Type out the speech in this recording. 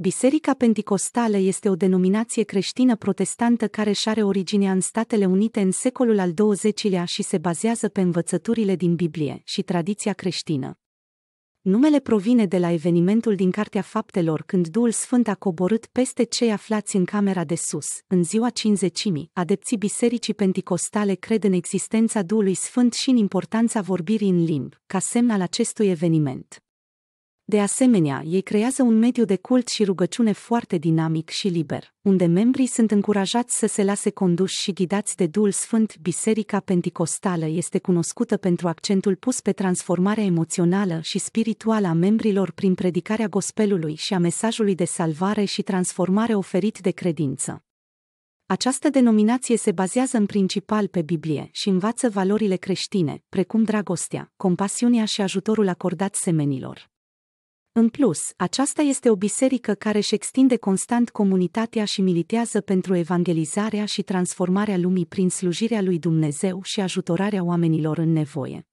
Biserica Pentecostală este o denominație creștină protestantă care își are originea în Statele Unite în secolul al XX-lea și se bazează pe învățăturile din Biblie și tradiția creștină. Numele provine de la evenimentul din Cartea Faptelor când Duhul Sfânt a coborât peste cei aflați în camera de sus. În ziua cinzecimii, adepții bisericii pentecostale cred în existența Duhului Sfânt și în importanța vorbirii în limb, ca semn al acestui eveniment. De asemenea, ei creează un mediu de cult și rugăciune foarte dinamic și liber, unde membrii sunt încurajați să se lase conduși și ghidați de Duhul Sfânt. Biserica Pentecostală este cunoscută pentru accentul pus pe transformarea emoțională și spirituală a membrilor prin predicarea gospelului și a mesajului de salvare și transformare oferit de credință. Această denominație se bazează în principal pe Biblie și învață valorile creștine, precum dragostea, compasiunea și ajutorul acordat semenilor. În plus, aceasta este o biserică care își extinde constant comunitatea și militează pentru evangelizarea și transformarea lumii prin slujirea lui Dumnezeu și ajutorarea oamenilor în nevoie.